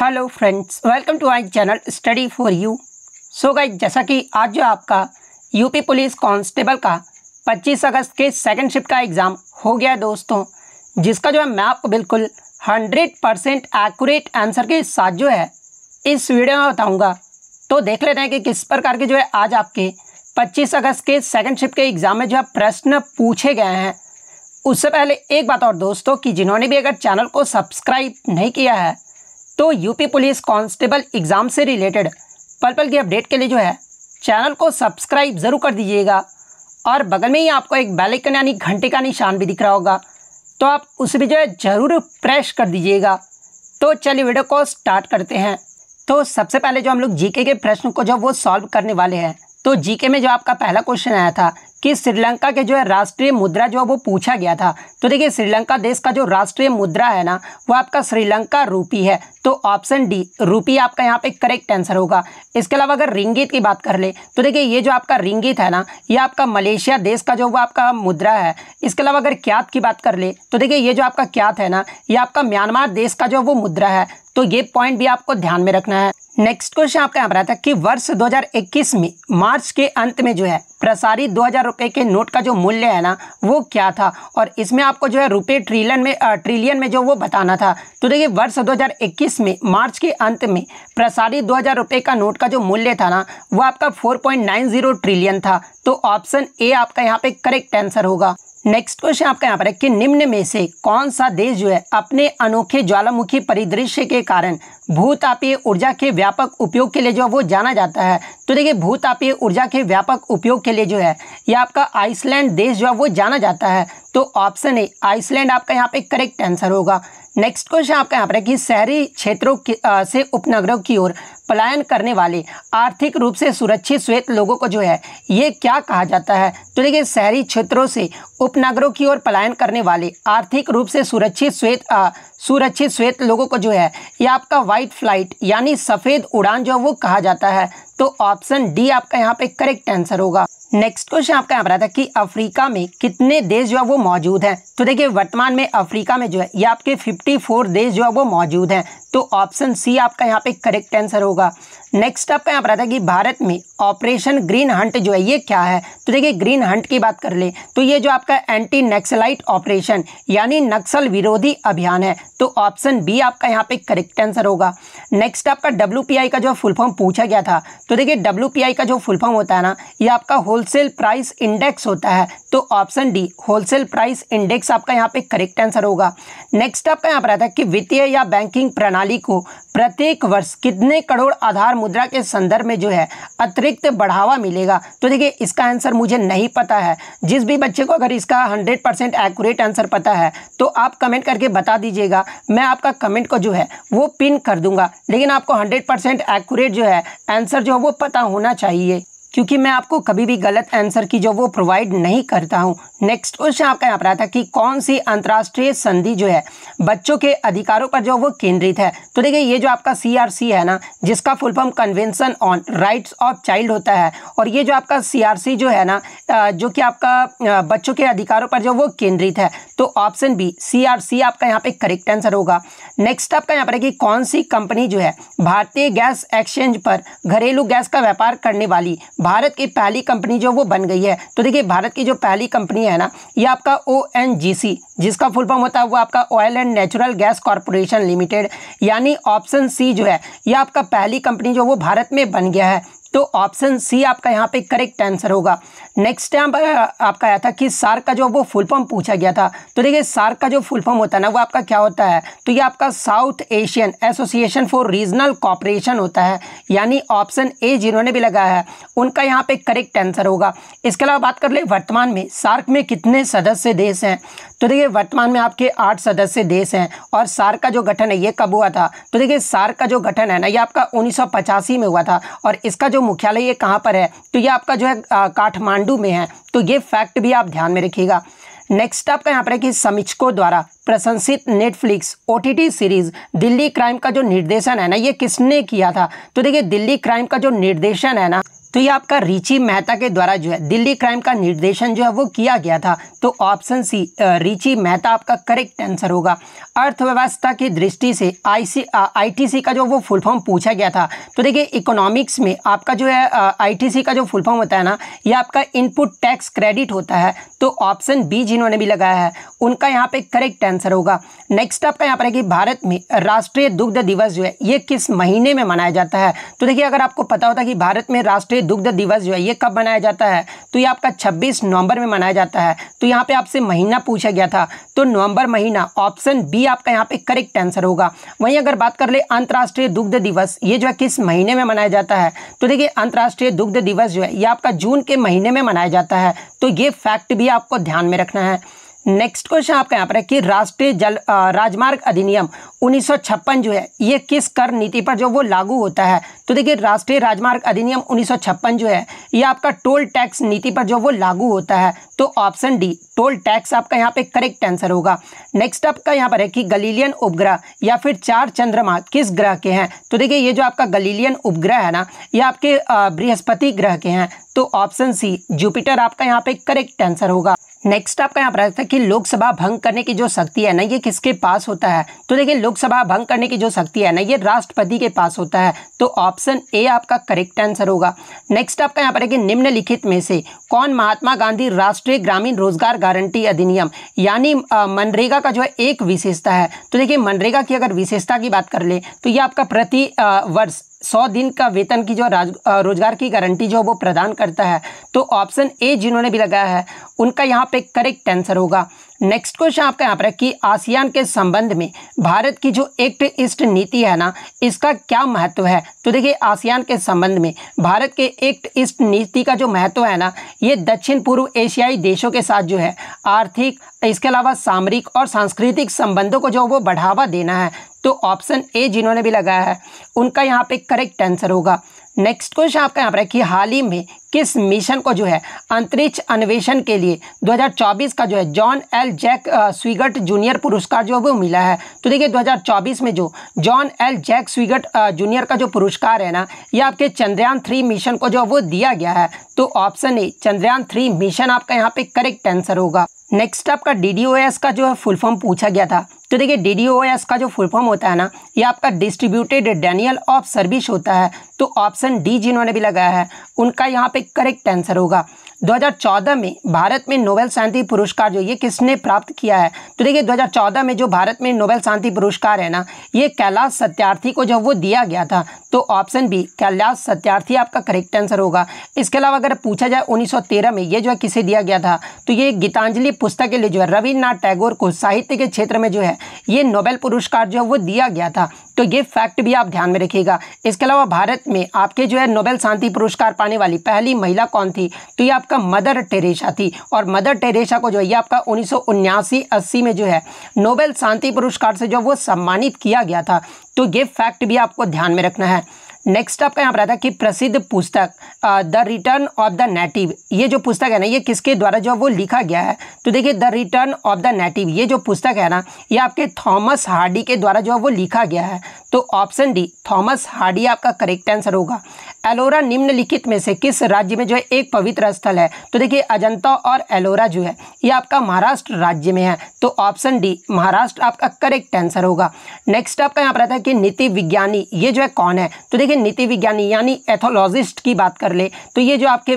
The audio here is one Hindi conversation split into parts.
hello friends welcome to my channel study for you so guys जैसा कि आज जो आपका यूपी पुलिस कांस्टेबल का 25 अगस्त के सेकंड शिफ्ट का एग्ज़ाम हो गया है दोस्तों जिसका जो है मैं आपको बिल्कुल 100 परसेंट एक्यूरेट आंसर के साथ जो है इस वीडियो में बताऊंगा तो देख लेते हैं कि किस प्रकार के जो है आज आपके पच्चीस अगस्त के सेकेंड शिफ्ट के एग्ज़ाम में जो है प्रश्न पूछे गए हैं उससे पहले एक बात और दोस्तों कि जिन्होंने भी अगर चैनल को सब्सक्राइब नहीं किया है तो यूपी पुलिस कांस्टेबल एग्ज़ाम से रिलेटेड पल पल की अपडेट के लिए जो है चैनल को सब्सक्राइब ज़रूर कर दीजिएगा और बगल में ही आपको एक बेलाइकन यानी घंटे का निशान भी दिख रहा होगा तो आप उसे भी जो है ज़रूर प्रेस कर दीजिएगा तो चलिए वीडियो को स्टार्ट करते हैं तो सबसे पहले जो हम लोग जीके के प्रश्न को जो वो सॉल्व करने वाले हैं तो जीके में जो आपका पहला क्वेश्चन आया था कि श्रीलंका के जो है राष्ट्रीय मुद्रा जो है वो पूछा गया था तो देखिए श्रीलंका देश का जो राष्ट्रीय मुद्रा है ना वो आपका श्रीलंका रूपी है तो ऑप्शन डी रूपी आपका यहाँ पे करेक्ट आंसर होगा इसके अलावा अगर रिंगित की बात कर ले तो देखिए ये जो आपका रिंगित है ना ये आपका मलेशिया देश का जो वो आपका मुद्रा है इसके अलावा अगर क्यात की बात कर ले तो देखिए ये जो आपका क्यात है ना ये आपका म्यांमार देश का जो वो मुद्रा है तो ये पॉइंट भी आपको ध्यान में रखना है नेक्स्ट क्वेश्चन आपका यहाँ पर आता है कि वर्ष 2021 में मार्च के अंत में जो है प्रसारित दो हज़ार रुपये के नोट का जो मूल्य है ना वो क्या था और इसमें आपको जो है रुपये ट्रिलियन में ट्रिलियन में जो वो बताना था तो देखिए वर्ष 2021 में मार्च के अंत में प्रसारित दो हज़ार रुपये का नोट का जो मूल्य था ना वो आपका 4.90 ट्रिलियन था तो ऑप्शन ए आपका यहाँ पे करेक्ट आंसर होगा नेक्स्ट क्वेश्चन आपका यहाँ पर है कि निम्न में से कौन सा देश जो है अपने अनोखे ज्वालामुखी परिदृश्य के कारण भूतापीय ऊर्जा के व्यापक उपयोग के लिए जो वो जाना जाता है तो देखिए भूतापीय ऊर्जा के व्यापक उपयोग के लिए जो है ये आपका आइसलैंड देश जो है वो जाना जाता है तो ऑप्शन ए आइसलैंड आपका यहाँ पे करेक्ट आंसर होगा नेक्स्ट क्वेश्चन आपका यहाँ पर है कि शहरी क्षेत्रों से उपनगरों की ओर पलायन करने वाले आर्थिक रूप से सुरक्षित श्वेत लोगों को जो है ये क्या कहा जाता है तो देखिए शहरी क्षेत्रों से उपनगरों की ओर पलायन करने वाले आर्थिक रूप से सुरक्षित श्वेत सुरक्षित श्वेत लोगों को जो है ये आपका व्हाइट फ्लाइट यानी सफ़ेद उड़ान जो है वो कहा जाता है तो ऑप्शन डी आपका यहाँ पे करेक्ट आंसर होगा नेक्स्ट क्वेश्चन आपका यहाँ पर आता है कि अफ्रीका में कितने देश जो है वो मौजूद हैं तो देखिए वर्तमान में अफ्रीका में जो है ये आपके 54 देश जो है वो मौजूद हैं तो ऑप्शन सी आपका यहाँ पे करेक्ट आंसर होगा नेक्स्ट आपका यहाँ पर आता है कि भारत में ऑपरेशन ग्रीन हंट जो है ये क्या है तो देखिए ग्रीन हंट की बात कर ले तो ये जो आपका एंटी नक्सलाइट ऑपरेशन यानी नक्सल विरोधी अभियान है तो ऑप्शन बी आपका यहाँ पे करेक्ट आंसर होगा नेक्स्ट आपका डब्ल्यू का जो फुल फॉर्म पूछा गया था तो देखिए डब्ल्यू का जो फुल फॉर्म होता है ना ये आपका हो होलसेल प्राइस इंडेक्स होता है तो option D wholesale price index आपका यहाँ पे करेक्ट आंसर होगा नेक्स्ट आपका यहाँ पर आता है कि वित्तीय या बैंकिंग प्रणाली को प्रत्येक वर्ष कितने करोड़ आधार मुद्रा के संदर्भ में जो है अतिरिक्त बढ़ावा मिलेगा तो देखिए इसका आंसर मुझे नहीं पता है जिस भी बच्चे को अगर इसका हंड्रेड परसेंट एक्यूरेट आंसर पता है तो आप कमेंट करके बता दीजिएगा मैं आपका कमेंट को जो है वो पिन कर दूंगा लेकिन आपको हंड्रेड परसेंट एक्यूरेट जो है आंसर जो है वो पता होना चाहिए क्योंकि मैं आपको कभी भी गलत आंसर की जो वो प्रोवाइड नहीं करता हूँ नेक्स्ट क्वेश्चन आपका यहाँ पर आता है कि कौन सी अंतर्राष्ट्रीय संधि जो है बच्चों के अधिकारों पर जो वो केंद्रित है तो देखिए ये जो आपका सी है ना जिसका full form convention on rights of child होता है और ये जो आपका सी जो है ना जो कि आपका बच्चों के अधिकारों पर जो वो केंद्रित है तो ऑप्शन बी सी आपका यहाँ पे करेक्ट आंसर होगा नेक्स्ट आपका यहाँ पर है कि कौन सी कंपनी जो है भारतीय गैस एक्सचेंज पर घरेलू गैस का व्यापार करने वाली भारत की पहली कंपनी जो वो बन गई है तो देखिए भारत की जो पहली कंपनी है ना ये आपका ओ जिसका फुल फॉर्म होता है वो आपका oil and natural gas corporation limited यानी ऑप्शन सी जो है ये आपका पहली कंपनी जो वो भारत में बन गया है तो ऑप्शन सी आपका यहाँ पे करेक्ट आंसर होगा नेक्स्ट टाइम आपका आया था कि सार्क का जो वो फुल फॉर्म पूछा गया था तो देखिए सार्क का जो फुल फॉर्म होता है ना वो आपका क्या होता है तो ये आपका South Asian association for regional cooperation होता है यानी ऑप्शन ए जिन्होंने भी लगाया है उनका यहाँ पे करेक्ट आंसर होगा इसके अलावा बात कर ले वर्तमान में सार्क में कितने सदस्य देश हैं तो देखिए वर्तमान में आपके आठ सदस्य देश हैं और सार्क का जो गठन है ये कब हुआ था तो देखिए सार्क का जो गठन है ना ये आपका उन्नीस में हुआ था और इसका जो मुख्यालय ये कहाँ पर है तो ये आपका जो है काठमांडू तमिलनाडु में है तो ये फैक्ट भी आप ध्यान में रखिएगा नेक्स्ट आपका यहाँ पर है कि समीक्षकों द्वारा प्रशंसित Netflix O series Delhi crime का जो निर्देशन है ना ये किसने किया था तो देखिए दिल्ली क्राइम का जो निर्देशन है ना तो ये आपका रिची मेहता के द्वारा जो है दिल्ली क्राइम का निर्देशन जो है वो किया गया था तो ऑप्शन सी रिची मेहता आपका करेक्ट आंसर होगा अर्थव्यवस्था की दृष्टि से आईसी आईटीसी का जो वो फुल फॉर्म पूछा गया था तो देखिए इकोनॉमिक्स में आपका जो है आईटीसी का जो फुल फॉर्म होता है ना ये आपका इनपुट टैक्स क्रेडिट होता है तो ऑप्शन बी जिन्होंने भी लगाया है उनका यहाँ पे करेक्ट आंसर होगा नेक्स्ट आपका यहाँ पर है कि भारत में राष्ट्रीय दुग्ध दिवस जो है ये किस महीने में मनाया जाता है तो देखिए अगर आपको पता होता कि भारत में राष्ट्रीय दुग्ध दिवस जो है ये कब मनाया जाता है तो ये आपका 26 नवंबर में मनाया जाता है तो यहाँ पे आपसे महीना पूछा गया था तो नवंबर महीना ऑप्शन बी आपका यहाँ पे करेक्ट आंसर होगा वहीं अगर बात कर ले अंतर्राष्ट्रीय दुग्ध दिवस ये जो है किस महीने में मनाया जाता है तो देखिए अंतर्राष्ट्रीय दुग्ध दिवस जो है ये आपका जून के महीने में मनाया जाता है तो ये फैक्ट भी आपको ध्यान में रखना है नेक्स्ट क्वेश्चन आपका यहाँ पर है कि राष्ट्रीय जल राजमार्ग अधिनियम उन्नीस जो है ये किस कर नीति पर जो वो लागू होता है तो देखिए राष्ट्रीय राजमार्ग अधिनियम उन्नीस जो है ये आपका टोल टैक्स नीति पर जो वो लागू होता है तो ऑप्शन डी टोल टैक्स आपका यहाँ पे करेक्ट आंसर होगा नेक्स्ट आपका यहाँ पर है कि गलीलियन उपग्रह या फिर चार चंद्रमा किस ग्रह के हैं तो देखिए ये जो आपका गलीलियन उपग्रह है ना ये आपके बृहस्पति ग्रह के हैं तो ऑप्शन सी जुपिटर आपका यहाँ पे करेक्ट आंसर होगा नेक्स्ट आपका यहाँ पर आता है कि लोकसभा भंग करने की जो शक्ति है ना ये किसके पास होता है तो देखिए लोकसभा भंग करने की जो शक्ति है ना ये राष्ट्रपति के पास होता है तो ऑप्शन ए आपका करेक्ट आंसर होगा नेक्स्ट आपका यहाँ पर है कि निम्नलिखित में से कौन महात्मा गांधी राष्ट्रीय ग्रामीण रोजगार गारंटी अधिनियम यानी मनरेगा का जो है एक विशेषता है तो देखिए मनरेगा की अगर विशेषता की बात कर ले तो ये आपका प्रति वर्ष सौ दिन का वेतन की जो रोजगार की गारंटी जो वो प्रदान करता है तो ऑप्शन ए जिन्होंने भी लगाया है उनका यहाँ पे करेक्ट आंसर होगा नेक्स्ट क्वेश्चन आपका यहाँ पर है कि आसियान के संबंध में भारत की जो एक्ट ईस्ट नीति है ना इसका क्या महत्व है तो देखिए आसियान के संबंध में भारत के एक्ट ईस्ट नीति का जो महत्व है ना ये दक्षिण पूर्व एशियाई देशों के साथ जो है आर्थिक इसके अलावा सामरिक और सांस्कृतिक संबंधों को जो वो बढ़ावा देना है तो ऑप्शन ए जिन्होंने भी लगाया है उनका यहाँ पे करेक्ट आंसर होगा नेक्स्ट क्वेश्चन आपका यहाँ पर है कि हाल ही में किस मिशन को जो है अंतरिक्ष अन्वेषण के लिए 2024 का जो है John L Jack Swigert junior पुरस्कार जो है वो मिला है तो देखिए 2024 में जो John L Jack Swigert junior का जो पुरस्कार है ना ये आपके चंद्रयान थ्री मिशन को जो है वो दिया गया है तो option A Chandrayaan three mission आपका यहाँ पे करेक्ट आंसर होगा नेक्स्ट आपका डी का जो है फुल फॉर्म पूछा गया था तो देखिए डी डी ओ एस का जो फुल फॉर्म होता है ना ये आपका डिस्ट्रीब्यूटेड डेनियल ऑफ सर्विस होता है तो ऑप्शन डी जिन्होंने भी लगाया है उनका यहाँ पे करेक्ट आंसर होगा 2014 में भारत में नोबेल शांति पुरस्कार जो ये किसने प्राप्त किया है तो देखिए 2014 में जो भारत में नोबेल शांति पुरस्कार है ना ये कैलाश सत्यार्थी को जब वो दिया गया था तो ऑप्शन बी कैलाश सत्यार्थी आपका करेक्ट आंसर होगा इसके अलावा अगर पूछा जाए 1913 में ये जो है किसे दिया गया था तो ये गीतांजलि पुस्तक के लिए जो है रविन्द्रनाथ टैगोर को साहित्य के क्षेत्र में जो है ये नोबेल पुरस्कार जो है वो दिया गया था तो ये फैक्ट भी आप ध्यान में रखिएगा इसके अलावा भारत में आपके जो है नोबेल शांति पुरस्कार पाने वाली पहली महिला कौन थी तो ये आपका मदर टेरेसा थी और मदर टेरेसा को जो है ये आपका उन्नीस सौ में जो है नोबेल शांति पुरस्कार से जो वो सम्मानित किया गया था तो ये फैक्ट भी आपको ध्यान में रखना है नेक्स्ट आपका यहाँ पर आता है कि प्रसिद्ध पुस्तक the return of the native ये जो पुस्तक है ना ये किसके द्वारा जो वो लिखा गया है तो देखिए the return of the native ये जो पुस्तक है ना ये आपके थॉमस हार्डी के द्वारा जो है वो लिखा गया है तो ऑप्शन डी थॉमस हार्डी आपका करेक्ट आंसर होगा एलोरा निम्नलिखित में से किस राज्य में जो है एक पवित्र स्थल है तो देखिए अजंता और एलोरा जो है ये आपका महाराष्ट्र राज्य में है तो ऑप्शन डी महाराष्ट्र आपका करेक्ट आंसर होगा नेक्स्ट आपका यहाँ पर आता है कि नीति विज्ञानी ये जो है कौन है तो देखिए नीति विज्ञानी यानी एथोलॉजिस्ट की बात कर ले तो ये जो आपके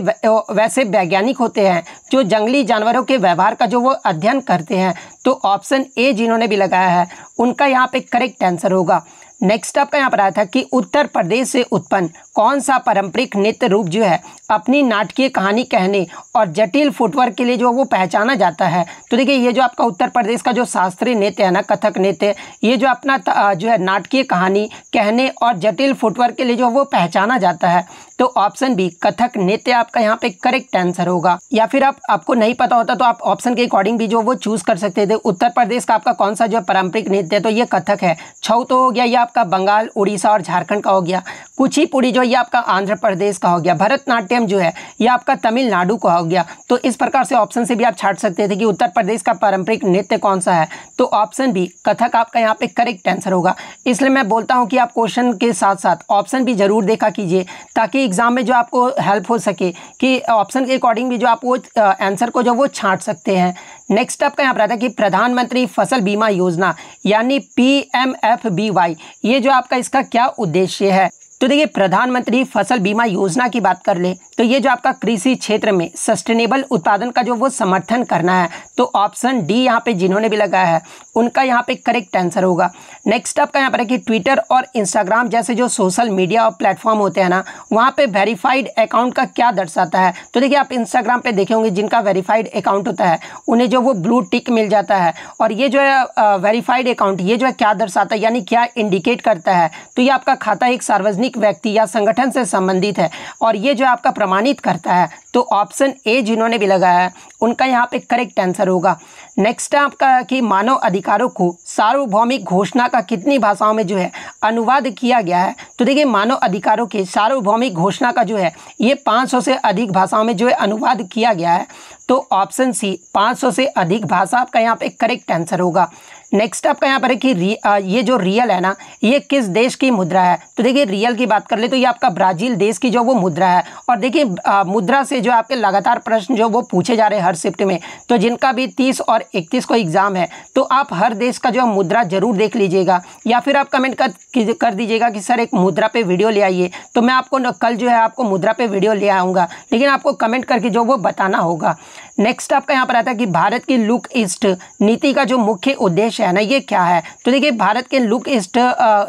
वैसे वैज्ञानिक होते हैं जो जंगली जानवरों के व्यवहार का जो वो अध्ययन करते हैं तो ऑप्शन ए जिन्होंने भी लगाया है उनका यहाँ पे करेक्ट आंसर होगा नेक्स्ट आपका यहाँ पर आया था कि उत्तर प्रदेश से उत्पन्न कौन सा पारंपरिक नृत्य रूप जो है अपनी नाटकीय कहानी कहने और जटिल फुटवर्क के लिए जो वो पहचाना जाता है तो देखिए ये जो आपका उत्तर प्रदेश का जो शास्त्रीय नृत्य है ना कथक नृत्य ये जो अपना जो है नाटकीय कहानी कहने और जटिल फुटवर्क के लिए जो वो पहचाना जाता है तो ऑप्शन बी कथक नृत्य आपका यहाँ पे करेक्ट आंसर होगा या फिर आप आपको नहीं पता होता तो आप ऑप्शन के अकॉर्डिंग भी जो वो चूज कर सकते थे उत्तर प्रदेश का आपका कौन सा जो पारंपरिक नृत्य है तो ये कथक है छऊ तो हो गया ये आपका बंगाल उड़ीसा और झारखंड का हो गया कुचिपुड़ी जो ये आपका आंध्र प्रदेश का हो गया भरतनाट्यम जो है ये आपका तमिलनाडु का हो गया तो इस प्रकार से ऑप्शन से भी आप छाट सकते थे कि उत्तर प्रदेश का पारंपरिक नृत्य कौन सा है तो ऑप्शन बी कथक आपका यहाँ पे करेक्ट आंसर होगा इसलिए मैं बोलता हूँ कि आप क्वेश्चन के साथ साथ ऑप्शन भी जरूर देखा कीजिए ताकि एग्ज़ाम में जो आपको हेल्प हो सके कि ऑप्शन के अकॉर्डिंग भी जो आप वो आंसर को जो वो छांट सकते हैं नेक्स्ट आपका यहाँ पर आता है कि प्रधानमंत्री फसल बीमा योजना यानी P M F B Y ये जो आपका इसका क्या उद्देश्य है तो देखिए प्रधानमंत्री फसल बीमा योजना की बात कर ले तो ये जो आपका कृषि क्षेत्र में सस्टेनेबल उत्पादन का जो वो समर्थन करना है तो ऑप्शन डी यहाँ पे जिन्होंने भी लगाया है उनका यहाँ पे करेक्ट आंसर होगा नेक्स्ट आपका यहाँ पर है कि ट्विटर और इंस्टाग्राम जैसे जो सोशल मीडिया और प्लेटफॉर्म होते हैं ना वहाँ पर वेरीफाइड अकाउंट का क्या दर्शाता है तो देखिए आप इंस्टाग्राम पे देखे होंगे जिनका वेरीफाइड अकाउंट होता है उन्हें जो वो ब्लू टिक मिल जाता है और ये जो है वेरीफाइड अकाउंट ये जो है क्या दर्शाता है यानी क्या इंडिकेट करता है तो ये आपका खाता एक सार्वजनिक एक व्यक्ति या संगठन से संबंधित है और ये जो आपका प्रमाणित करता है तो ऑप्शन ए जिन्होंने भी लगाया है उनका यहाँ पे करेक्ट आंसर होगा नेक्स्ट है आपका कि मानव अधिकारों को सार्वभौमिक घोषणा का कितनी भाषाओं में जो है अनुवाद किया गया है तो देखिए मानव अधिकारों के सार्वभौमिक घोषणा का जो है ये 500 से अधिक भाषाओं में जो है अनुवाद किया गया है तो ऑप्शन सी 500 से अधिक भाषा आपका यहाँ पे करेक्ट आंसर होगा नेक्स्ट आपका यहाँ पर है कि ये जो रियल है ना ये किस देश की मुद्रा है तो देखिए रियल की बात कर ले तो ये आपका ब्राज़ील देश की जो वो मुद्रा है और देखिए मुद्रा से जो आपके लगातार प्रश्न जो वो पूछे जा रहे हैं हर शिफ्ट में तो जिनका भी तीस और इकतीस को एग्ज़ाम है तो आप हर देश का जो मुद्रा ज़रूर देख लीजिएगा या फिर आप कमेंट कर कर दीजिएगा कि सर एक मुद्रा पे वीडियो ले आइए तो मैं आपको कल जो है आपको मुद्रा पे वीडियो ले आऊँगा लेकिन आपको कमेंट करके जो वो बताना होगा नेक्स्ट आपका यहाँ पर आता है कि भारत की लुक ईस्ट नीति का जो मुख्य उद्देश्य है ना ये क्या है तो देखिए भारत के लुक ईस्ट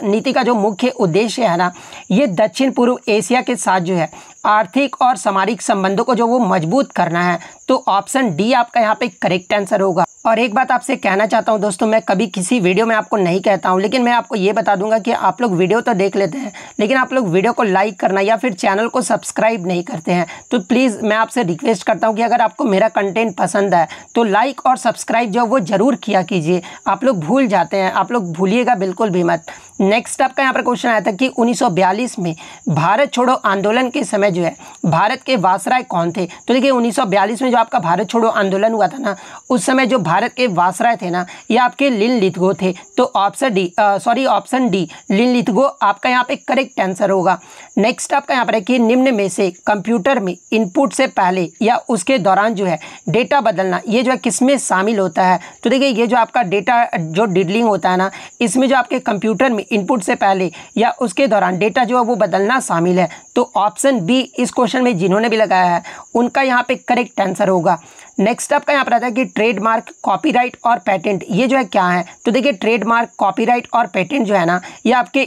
नीति का जो मुख्य उद्देश्य है ना ये दक्षिण पूर्व एशिया के साथ जो है आर्थिक और सामाजिक संबंधों को जो वो मजबूत करना है तो ऑप्शन डी आपका यहाँ पे करेक्ट आंसर होगा और एक बात आपसे कहना चाहता हूँ दोस्तों मैं कभी किसी वीडियो में आपको नहीं कहता हूँ लेकिन मैं आपको ये बता दूंगा कि आप लोग वीडियो तो देख लेते हैं लेकिन आप लोग वीडियो को लाइक करना या फिर चैनल को सब्सक्राइब नहीं करते हैं तो प्लीज़ मैं आपसे रिक्वेस्ट करता हूँ कि अगर आपको मेरा कंटेंट पसंद है तो लाइक और सब्सक्राइब जो वो ज़रूर किया कीजिए आप लोग भूल जाते हैं आप लोग भूलिएगा बिल्कुल भी मत नेक्स्ट आपका यहाँ पर क्वेश्चन आया था कि 1942 में भारत छोड़ो आंदोलन के समय जो है भारत के वासराय कौन थे तो देखिए 1942 में जो आपका भारत छोड़ो आंदोलन हुआ था ना उस समय जो भारत के वासराय थे ना ये आपके लिन लिथगो थे तो option D sorry option D Lynn Lithgow आपका यहाँ पे करेक्ट आंसर होगा नेक्स्ट आपका यहाँ पर है कि निम्न में से कंप्यूटर में इनपुट से पहले या उसके दौरान जो है डेटा बदलना ये जो है किसमें शामिल होता है तो देखिए ये जो आपका डेटा जो डिडलिंग होता है ना इसमें जो आपके कंप्यूटर में इनपुट से पहले या उसके दौरान डेटा जो है वो बदलना शामिल है तो ऑप्शन बी इस क्वेश्चन में जिन्होंने भी लगाया है उनका यहाँ पे करेक्ट आंसर होगा नेक्स्ट आपका यहाँ पर आता है कि ट्रेडमार्क कॉपीराइट और पेटेंट ये जो है क्या है तो देखिए ट्रेडमार्क कॉपीराइट और पेटेंट जो है ना ये आपके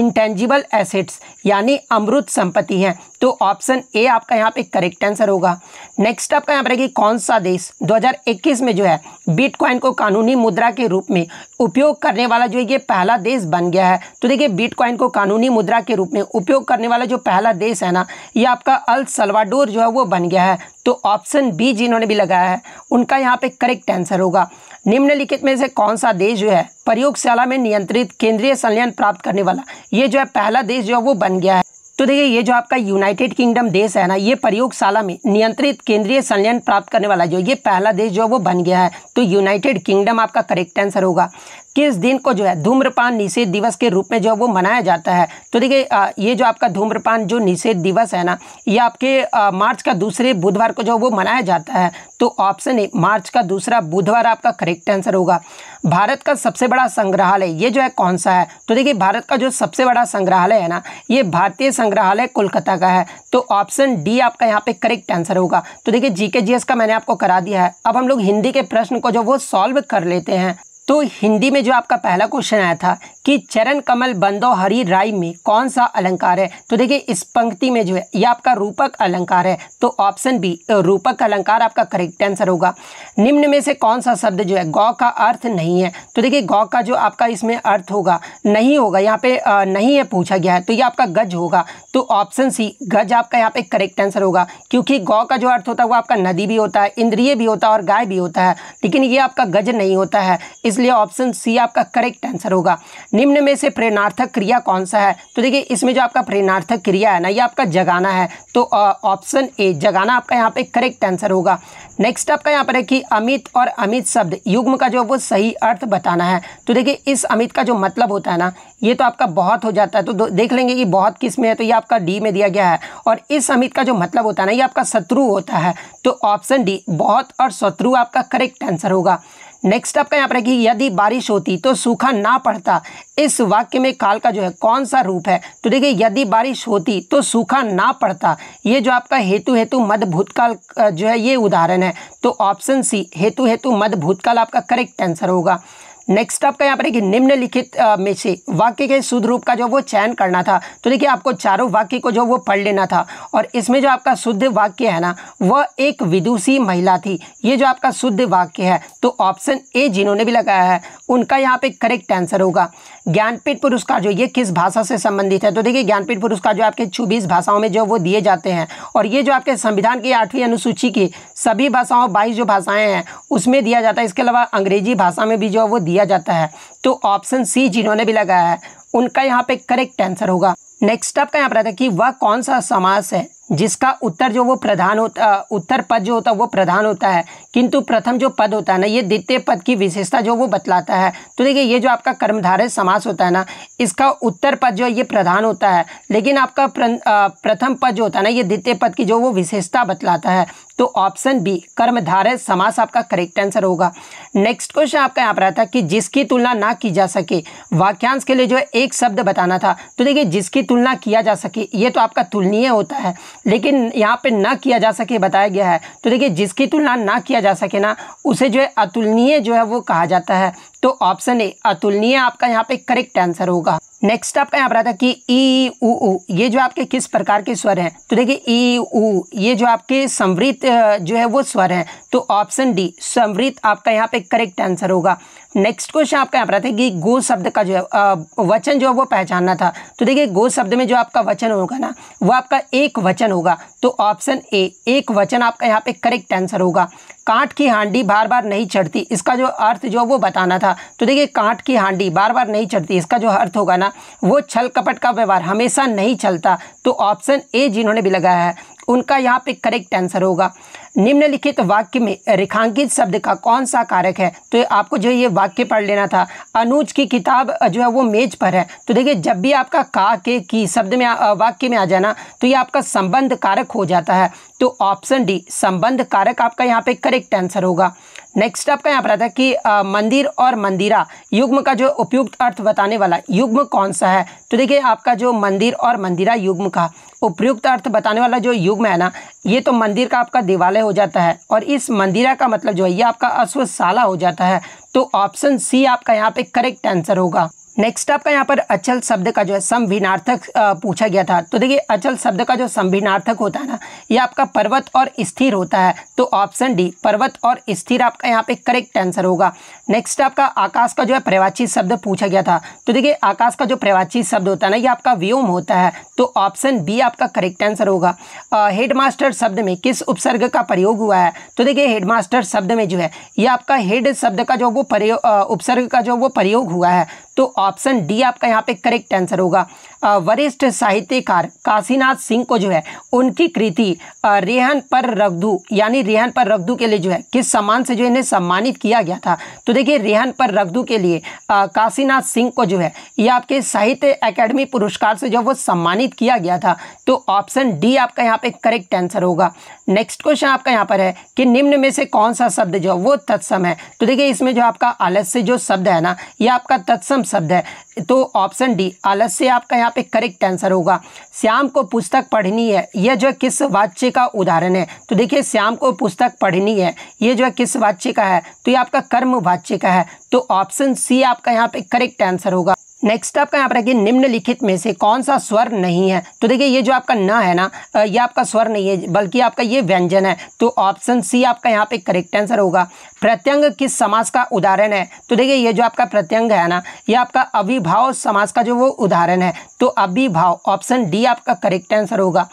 इंटेंजिबल एसेट्स यानी अमृत संपत्ति है तो ऑप्शन ए आपका यहाँ पे करेक्ट आंसर होगा नेक्स्ट आपका यहाँ पर है कि कौन सा देश 2021 में जो है बिटकॉइन को कानूनी मुद्रा के रूप में उपयोग करने वाला जो ये पहला देश बन गया है तो देखिए बिटकॉइन को कानूनी मुद्रा के रूप में उपयोग करने वाला जो पहला देश है ना ये आपका अल सलवाडोर जो है वो बन गया है तो ऑप्शन बी जिन्होंने भी लगाया है उनका यहाँ पे करेक्ट आंसर होगा निम्नलिखित में से कौन सा देश जो है प्रयोगशाला में नियंत्रित केंद्रीय संलयन प्राप्त करने वाला ये जो है पहला देश जो है वो बन गया है तो देखिए ये जो आपका यूनाइटेड किंगडम देश है ना ये प्रयोगशाला में नियंत्रित केंद्रीय संलयन प्राप्त करने वाला जो ये पहला देश जो है वो बन गया है तो यूनाइटेड किंगडम आपका करेक्ट आंसर होगा किस दिन को जो है धूम्रपान निषेध दिवस के रूप में जो है वो मनाया जाता है तो देखिए ये जो आपका धूम्रपान जो निषेध दिवस है ना ये आपके मार्च का दूसरे बुधवार को जो है वो मनाया जाता है तो ऑप्शन ए मार्च का दूसरा बुधवार आपका करेक्ट आंसर होगा भारत का सबसे बड़ा संग्रहालय ये जो है कौन सा है तो देखिए भारत का जो सबसे बड़ा संग्रहालय है ना ये भारतीय संग्रहालय कोलकाता का है तो ऑप्शन डी आपका यहाँ पे करेक्ट आंसर होगा तो देखिए जीके जीएस का मैंने आपको करा दिया है अब हम लोग हिंदी के प्रश्न को जो वो सॉल्व कर लेते हैं तो हिंदी में जो आपका पहला क्वेश्चन आया था कि चरण कमल बंदो हरी राय में कौन सा अलंकार है तो देखिए इस पंक्ति में जो है ये आपका रूपक अलंकार है तो ऑप्शन बी रूपक अलंकार आपका करेक्ट आंसर होगा निम्न में से कौन सा शब्द जो है गौ का अर्थ नहीं है तो देखिए गौ का जो आपका इसमें अर्थ होगा नहीं होगा यहाँ पे नहीं है पूछा गया है तो ये आपका गज होगा तो ऑप्शन सी गज आपका यहाँ पे करेक्ट आंसर होगा क्योंकि गौ का जो अर्थ होता है वो आपका नदी भी होता है इंद्रिय भी होता है और गाय भी होता है लेकिन ये आपका गज नहीं होता है इस इसलिए ऑप्शन सी आपका करेक्ट आंसर होगा निम्न में से प्रेरणार्थक क्रिया कौन सा है तो देखिए इसमें जो आपका प्रेरणार्थक क्रिया है ना ये आपका जगाना है तो ऑप्शन ए जगाना आपका यहाँ पे करेक्ट आंसर होगा नेक्स्ट आपका यहाँ पर है कि अमित और अमित शब्द युग्म का जो वो सही अर्थ बताना है तो देखिए इस अमित का जो मतलब होता है ना ये तो आपका बहुत हो जाता है तो देख लेंगे कि बहुत किस में है तो ये आपका डी में दिया गया है और इस अमित का जो मतलब होता है ना ये आपका शत्रु होता है तो ऑप्शन डी बहुत और शत्रु आपका करेक्ट आंसर होगा नेक्स्ट आपका यहाँ पर है कि यदि बारिश होती तो सूखा ना पड़ता इस वाक्य में काल का जो है कौन सा रूप है तो देखिए यदि बारिश होती तो सूखा ना पड़ता ये जो आपका हेतु हेतु मध्य भूतकाल जो है ये उदाहरण है तो ऑप्शन सी हेतु हेतु मध्य भूतकाल आपका करेक्ट आंसर होगा नेक्स्ट आपका यहाँ पर देखिए निम्नलिखित में से वाक्य के शुद्ध रूप का जो वो चयन करना था तो देखिए आपको चारों वाक्य को जो वो पढ़ लेना था और इसमें जो आपका शुद्ध वाक्य है ना वह एक विदुषी महिला थी ये जो आपका शुद्ध वाक्य है तो ऑप्शन ए जिन्होंने भी लगाया है उनका यहाँ पे करेक्ट आंसर होगा ज्ञानपीठ पुरस्कार जो ये किस भाषा से संबंधित है तो देखिए ज्ञानपीठ पुरस्कार जो आपके छब्बीस भाषाओं में जो वो दिए जाते हैं और ये जो आपके संविधान की आठवीं अनुसूची की सभी भाषाओं बाईस जो भाषाएं हैं उसमें दिया जाता है इसके अलावा अंग्रेजी भाषा में भी जो वो दिया जाता है तो ऑप्शन सी जिन्होंने भी लगाया है उनका यहाँ पे करेक्ट आंसर होगा नेक्स्ट आपका यहाँ पर आता है कि वह कौन सा समास है जिसका उत्तर जो वो प्रधान होता उत्तर पद जो होता है वो प्रधान होता है किंतु प्रथम जो पद होता है ना ये द्वितीय पद की विशेषता जो वो बतलाता है तो देखिए ये जो आपका कर्मधारय समास होता है ना इसका उत्तर पद जो है ये प्रधान होता है लेकिन आपका प्रथम पद जो होता है ना ये द्वितीय पद की जो वो विशेषता बतलाता है तो ऑप्शन बी कर्मधारय समास आपका करेक्ट आंसर होगा नेक्स्ट क्वेश्चन आपका यहाँ पर आता कि जिसकी तुलना ना की जा सके वाक्यांश के लिए जो है एक शब्द बताना था तो देखिए जिसकी तुलना किया जा सके ये तो आपका तुलनीय होता है लेकिन यहाँ पर ना किया जा सके बताया गया है तो देखिए जिसकी तुलना ना किया जा सके ना उसे जो है अतुलनीय जो है वो कहा जाता है तो ऑप्शन ए अतुलनीय आपका यहाँ पे करेक्ट आंसर होगा नेक्स्ट आपका यहाँ पर आता कि ई उ उ ये जो आपके किस प्रकार के स्वर हैं तो देखिए ई उ ये जो आपके संवृत जो है वो स्वर हैं तो ऑप्शन डी संवृत आपका यहाँ पे करेक्ट आंसर होगा नेक्स्ट क्वेश्चन आपका यहाँ पर आता है कि गो शब्द का जो है वचन जो है वो पहचानना था तो देखिए गो शब्द में जो आपका वचन होगा ना वो आपका एक वचन होगा तो ऑप्शन ए एक वचन आपका यहाँ पे करेक्ट आंसर होगा कांट की हांडी बार बार नहीं चढ़ती इसका जो अर्थ जो वो बताना था तो देखिए कांट की हांडी बार बार नहीं चढ़ती इसका जो अर्थ होगा ना वो छल कपट का व्यवहार हमेशा नहीं चलता तो ऑप्शन ए जिन्होंने भी लगाया है उनका यहाँ पे करेक्ट आंसर होगा निम्नलिखित वाक्य में रेखांकित शब्द का कौन सा कारक है तो आपको जो ये वाक्य पढ़ लेना था अनुज की किताब जो है वो मेज पर है तो देखिए जब भी आपका का के की शब्द में वाक्य में आ जाना तो ये आपका संबंध कारक हो जाता है तो ऑप्शन डी संबंध कारक आपका यहाँ पे करेक्ट आंसर होगा नेक्स्ट आपका यहाँ पर आता है कि आ, मंदिर और मंदिरा युग्म का जो उपयुक्त अर्थ बताने वाला युग्म कौन सा है तो देखिए आपका जो मंदिर और मंदिरा युग्म का उपयुक्त अर्थ बताने वाला जो युग्म है ना ये तो मंदिर का आपका देवालय हो जाता है और इस मंदिरा का मतलब जो है ये आपका अश्वशाला हो जाता है तो ऑप्शन सी आपका यहाँ पे करेक्ट आंसर होगा नेक्स्ट आपका यहाँ पर अचल शब्द का जो है संभिनार्थक पूछा गया था तो देखिए अचल शब्द का जो संभिनार्थक होता है ना ये आपका पर्वत और स्थिर होता है तो ऑप्शन डी पर्वत और स्थिर आपका यहाँ पे करेक्ट आंसर होगा नेक्स्ट आपका आकाश का जो है प्रवाची शब्द पूछा गया था तो देखिए आकाश का जो प्रवाची शब्द होता है ना ये आपका व्योम होता है तो ऑप्शन बी आपका करेक्ट आंसर होगा हेडमास्टर शब्द में किस उपसर्ग का प्रयोग हुआ है तो देखिए हेडमास्टर शब्द में जो है ये आपका हेड शब्द का जो वो उपसर्ग का जो वो प्रयोग हुआ है तो ऑप्शन डी आपका यहाँ पे करेक्ट आंसर होगा वरिष्ठ साहित्यकार काशीनाथ सिंह को जो है उनकी कृति रेहन पर रगदू यानी रेहन पर रगदू के लिए जो है किस सम्मान से जो इन्हें सम्मानित किया गया था तो देखिए रेहन पर रगदू के लिए काशीनाथ सिंह को जो है ये आपके साहित्य अकेडमी पुरस्कार से जो वो सम्मानित किया गया था तो ऑप्शन डी आपका यहाँ पे करेक्ट आंसर होगा नेक्स्ट क्वेश्चन आपका यहाँ पर है कि निम्न में से कौन सा शब्द जो वो तत्सम है तो देखिए इसमें जो आपका आलस्य जो शब्द है ना ये आपका तत्सम शब्द है तो ऑप्शन डी आलस्य आपका यहाँ पे करेक्ट आंसर होगा श्याम को पुस्तक पढ़नी है यह जो किस वाच्य का उदाहरण है तो देखिए श्याम को पुस्तक पढ़नी है यह जो है किस वाच्य का है तो ये आपका कर्म वाच्य का है तो ऑप्शन सी आपका यहाँ पे करेक्ट आंसर होगा नेक्स्ट आपका यहाँ पर रखिए निम्नलिखित में से कौन सा स्वर नहीं है तो देखिए ये जो आपका न है ना ये आपका स्वर नहीं है बल्कि आपका ये व्यंजन है तो ऑप्शन सी आपका यहाँ पे करेक्ट आंसर होगा प्रत्यंग किस समाज का उदाहरण है तो देखिए ये जो आपका प्रत्यंग है ना ये आपका अभिभाव समाज का जो वो उदाहरण है तो अभिभाव ऑप्शन डी आपका करेक्ट आंसर होगा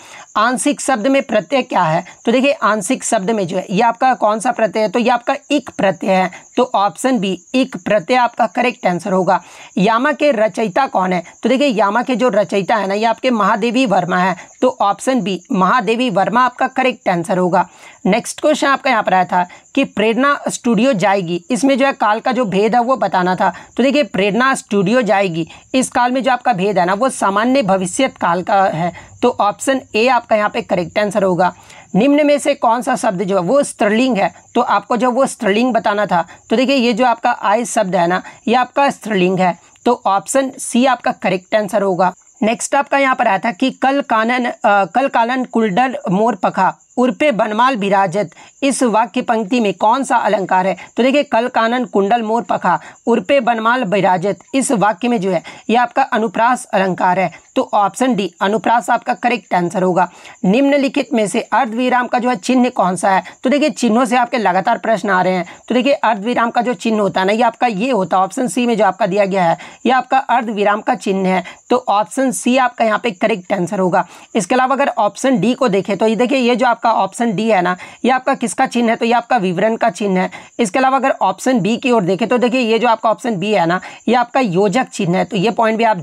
आंशिक शब्द में प्रत्यय क्या है तो देखिए आंशिक शब्द में जो है ये आपका कौन सा प्रत्यय है तो ये आपका इक प्रत्यय है तो ऑप्शन बी एक प्रत्यय आपका करेक्ट आंसर होगा यामा के रचयिता कौन है तो देखिए यामा के जो रचयिता है ना ये आपके महादेवी वर्मा है तो ऑप्शन बी महादेवी वर्मा आपका करेक्ट आंसर होगा नेक्स्ट क्वेश्चन आपका यहाँ पर आया था कि प्रेरणा स्टूडियो जाएगी इसमें जो है काल का जो भेद है वो बताना था तो देखिए प्रेरणा स्टूडियो जाएगी इस काल में जो आपका भेद है ना वो सामान्य भविष्य काल का है तो ऑप्शन ए आपका यहाँ पे करेक्ट आंसर होगा निम्न में से कौन सा शब्द जो है वो स्त्रलिंग है तो आपको जो वो स्त्रलिंग बताना था तो देखिए ये जो आपका आय शब्द है ना ये आपका स्त्रलिंग है तो ऑप्शन सी आपका करेक्ट आंसर होगा नेक्स्ट आपका यहाँ पर आया था कि कल कानन आ, कल कानन कुल्डर मोर पखा उर्पे बनमाल विराजत इस वाक्य पंक्ति में कौन सा अलंकार है तो देखिए कल कानन कुंडल मोर पखा उर्पे बनमाल विराजत इस वाक्य में जो है यह आपका अनुप्रास अलंकार है तो ऑप्शन डी अनुप्रास आपका करेक्ट आंसर होगा निम्नलिखित में से अर्धविराम का जो है चिन्ह कौन सा है तो देखिए चिन्हों से आपके लगातार प्रश्न आ रहे हैं तो देखिए अर्धविराम का जो चिन्ह होता है ना ये आपका ये होता है ऑप्शन सी में जो आपका दिया गया है यह आपका अर्धविराम का चिन्ह है तो ऑप्शन सी आपका यहाँ पे करेक्ट आंसर होगा इसके अलावा अगर ऑप्शन डी को देखें तो ये देखिए ये जो आप आपका ऑप्शन डी है ना ये आपका किसका चिन्ह है तो ये आपका विवरण का चिन्ह है इसके अलावा अगर ऑप्शन बी की ओर देखें तो देखिए ये जो आपका ऑप्शन बी है ना ये आपका योजक चिन्ह है तो ये पॉइंट भी आप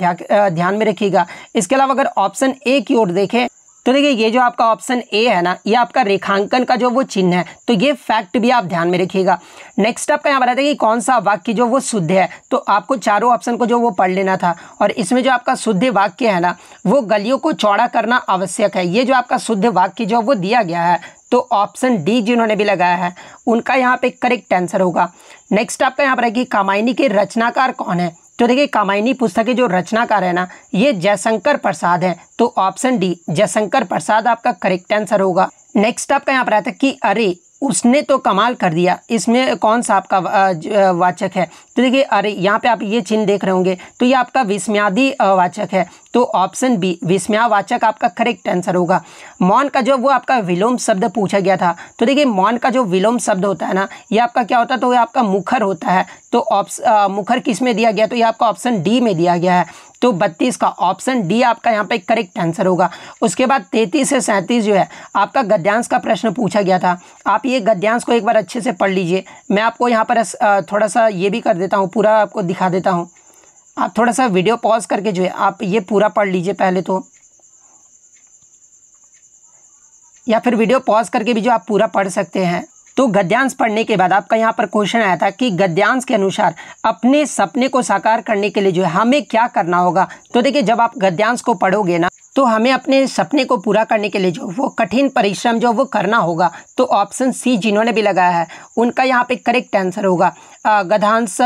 ध्यान में रखिएगा इसके अलावा अगर ऑप्शन ए की ओर देखें तो देखिए ये जो आपका ऑप्शन ए है ना ये आपका रेखांकन का जो वो चिन्ह है तो ये फैक्ट भी आप ध्यान में रखिएगा नेक्स्ट आपका यहाँ बताते हैं कि कौन सा वाक्य जो वो शुद्ध है तो आपको चारों ऑप्शन को जो वो पढ़ लेना था और इसमें जो आपका शुद्ध वाक्य है ना वो गलियों को चौड़ा करना आवश्यक है ये जो आपका शुद्ध वाक्य जो वो दिया गया है तो ऑप्शन डी जिन्होंने भी लगाया है उनका यहाँ पे करेक्ट आंसर होगा नेक्स्ट आपका यहाँ पर है कि कामायनी के रचनाकार कौन है तो देखिए कामायनी पुस्तक के जो रचनाकार है ना ये जयशंकर प्रसाद है तो ऑप्शन डी जयशंकर प्रसाद आपका करेक्ट आंसर होगा नेक्स्ट आपका यहाँ पर आता है कि अरे उसने तो कमाल कर दिया इसमें कौन सा आपका वाचक है तो देखिए अरे यहाँ पे आप ये चिन्ह देख रहे होंगे तो ये आपका विस्म्यादी वाचक है तो ऑप्शन बी विस्मयावाचक आपका करेक्ट आंसर होगा मौन का जो वो आपका विलोम शब्द पूछा गया था तो देखिए मौन का जो विलोम शब्द होता है ना ये आपका क्या होता है तो ये आपका मुखर होता है तो ऑप्शन मुखर किस में दिया गया तो ये आपका ऑप्शन डी में दिया गया है तो बत्तीस का ऑप्शन डी आपका यहाँ पे करेक्ट आंसर होगा उसके बाद तैतीस से सैंतीस जो है आपका गद्यांश का प्रश्न पूछा गया था आप ये गद्यांश को एक बार अच्छे से पढ़ लीजिए मैं आपको यहाँ पर थोड़ा सा ये भी कर देता हूँ पूरा आपको दिखा देता हूँ आप थोड़ा सा वीडियो पॉज करके जो है आप ये पूरा पढ़ लीजिए पहले तो या फिर वीडियो पॉज करके भी जो आप पूरा पढ़ सकते हैं तो गद्यांश पढ़ने के बाद आपका यहाँ पर क्वेश्चन आया था कि गद्यांश के अनुसार अपने सपने को साकार करने के लिए जो है हमें क्या करना होगा तो देखिए जब आप गद्यांश को पढ़ोगे ना तो हमें अपने सपने को पूरा करने के लिए जो वो कठिन परिश्रम जो वो करना होगा तो ऑप्शन सी जिन्होंने भी लगाया है उनका यहाँ पे करेक्ट आंसर होगा गधांश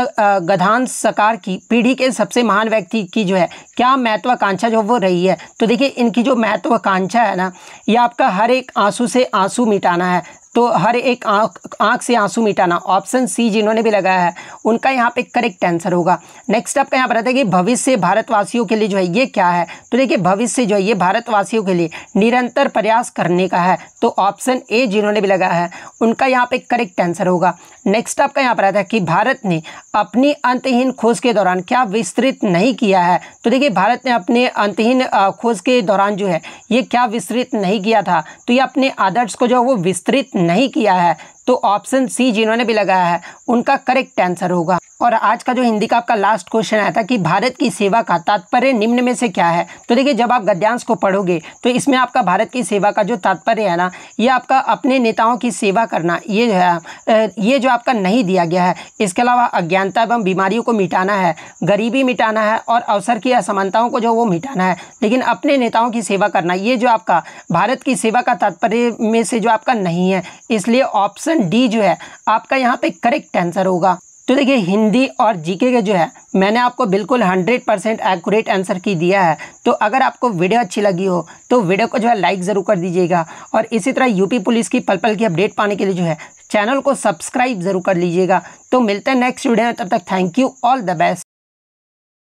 गधांश सकार की पीढ़ी के सबसे महान व्यक्ति की जो है क्या महत्वाकांक्षा जो वो रही है तो देखिए इनकी जो महत्वाकांक्षा है ना ये आपका हर एक आंसू से आंसू मिटाना है तो हर एक आँख आँख से आंसू मिटाना ऑप्शन सी जिन्होंने भी लगाया है उनका यहाँ पे करेक्ट आंसर होगा नेक्स्ट आपका यहाँ पर रहता है कि भविष्य भारतवासियों के लिए जो है ये क्या है तो देखिए भविष्य जो है ये भारतवासियों के लिए निरंतर प्रयास करने का है तो ऑप्शन ए जिन्होंने भी लगाया है उनका यहाँ पे करेक्ट आंसर होगा नेक्स्ट आपका यहाँ पर रहता है कि भारत ने अपनी अंतहीन खोज के दौरान क्या विस्तृत नहीं किया है तो देखिए भारत ने अपने अंतहीन खोज के दौरान जो है ये क्या विस्तृत नहीं किया था तो ये अपने आदर्श को जो है वो विस्तृत नहीं किया है तो ऑप्शन सी जिन्होंने भी लगाया है उनका करेक्ट आंसर होगा और आज का जो हिंदी का आपका लास्ट क्वेश्चन आया था कि भारत की सेवा का तात्पर्य निम्न में से क्या है तो देखिए जब आप गद्यांश को पढ़ोगे तो इसमें आपका भारत की सेवा का जो तात्पर्य है ना ये आपका अपने नेताओं की सेवा करना ये जो है ये जो आपका नहीं दिया गया है इसके अलावा अज्ञानता एवं बीमारियों को मिटाना है गरीबी मिटाना है और अवसर की असमानताओं को जो वो मिटाना है लेकिन अपने नेताओं की सेवा करना ये जो आपका भारत की सेवा का तात्पर्य में से जो आपका नहीं है इसलिए ऑप्शन डी जो है आपका यहाँ पर करेक्ट आंसर होगा तो देखिए हिंदी और जीके के जो है मैंने आपको बिल्कुल 100 परसेंट एक्यूरेट आंसर की दिया है तो अगर आपको वीडियो अच्छी लगी हो तो वीडियो को जो है लाइक ज़रूर कर दीजिएगा और इसी तरह यूपी पुलिस की पल पल की अपडेट पाने के लिए जो है चैनल को सब्सक्राइब ज़रूर कर लीजिएगा तो मिलते हैं नेक्स्ट वीडियो में तब तक thank you all the best